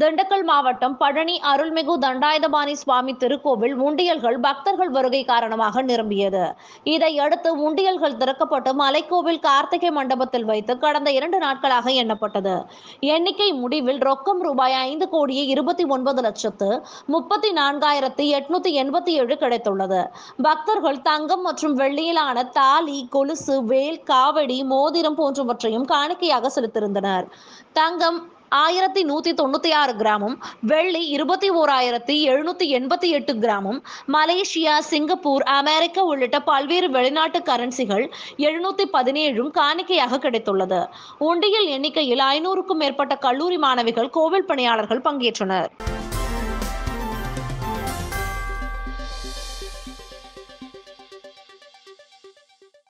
திண்டுக்கல் மாவட்டம் பழனி அருள்மிகு தண்டாயுதபாணி சுவாமி திருக்கோவில் உண்டியல்கள் பக்தர்கள் வருகை காரணமாக நிரம்பியது இதையடுத்து உண்டியல்கள் திறக்கப்பட்டு மலைக்கோவில் கார்த்திகை மண்டபத்தில் வைத்து கடந்த இரண்டு நாட்களாக எண்ணப்பட்டது எண்ணிக்கை முடிவில் ரொக்கம் ரூபாய் ஐந்து கோடியே இருபத்தி ஒன்பது லட்சத்து முப்பத்தி நான்காயிரத்தி எட்நூத்தி எண்பத்தி ஏழு கிடைத்துள்ளது பக்தர்கள் தங்கம் மற்றும் வெள்ளியிலான தாலி கொலுசு வேல் காவடி மோதிரம் போன்றவற்றையும் காணிக்கையாக செலுத்தியிருந்தனர் தங்கம் ஆயிரத்தி நூத்தி தொண்ணூத்தி ஆறு கிராமும் வெள்ளி இருபத்தி ஓராயிரத்தி எழுநூத்தி எண்பத்தி எட்டு கிராமும் மலேசியா சிங்கப்பூர் அமெரிக்கா உள்ளிட்ட பல்வேறு வெளிநாட்டு கரன்சிகள் எழுநூத்தி பதினேழும் காணிக்கையாக கிடைத்துள்ளது உண்டியல் எண்ணிக்கையில் ஐநூறுக்கும் மேற்பட்ட கல்லூரி மாணவிகள் கோவில் பணியாளர்கள் பங்கேற்றனர்